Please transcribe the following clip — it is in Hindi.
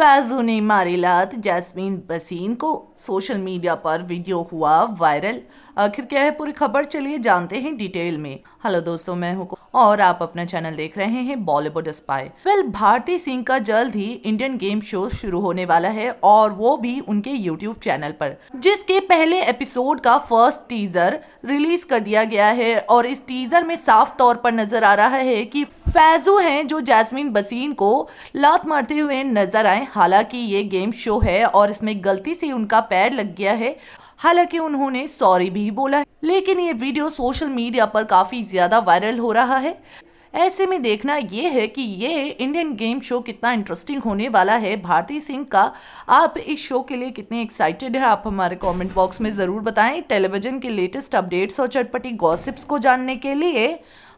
फैजू ने मारी लात जैस्मीन बसीन को सोशल मीडिया पर वीडियो हुआ वायरल आखिर क्या है पूरी खबर चलिए जानते हैं डिटेल में हेलो दोस्तों मैं हूँ और आप अपना चैनल देख रहे हैं बॉलीवुड स्पाई वेल भारती सिंह का जल्द ही इंडियन गेम शो शुरू होने वाला है और वो भी उनके यूट्यूब चैनल पर जिसके पहले एपिसोड का फर्स्ट टीजर रिलीज कर दिया गया है और इस टीजर में साफ तौर पर नजर आ रहा है की फैजू हैं जो जैस्मिन बसीन को लात मारते हुए नजर आए हालांकि ये गेम शो है और इसमें गलती से उनका पैर लग गया है हालांकि उन्होंने सॉरी भी बोला है लेकिन ये वीडियो सोशल मीडिया पर काफ़ी ज़्यादा वायरल हो रहा है ऐसे में देखना यह है कि ये इंडियन गेम शो कितना इंटरेस्टिंग होने वाला है भारती सिंह का आप इस शो के लिए कितने एक्साइटेड हैं आप हमारे कमेंट बॉक्स में ज़रूर बताएं टेलीविज़न के लेटेस्ट अपडेट्स और चटपटी गॉसिप्स को जानने के लिए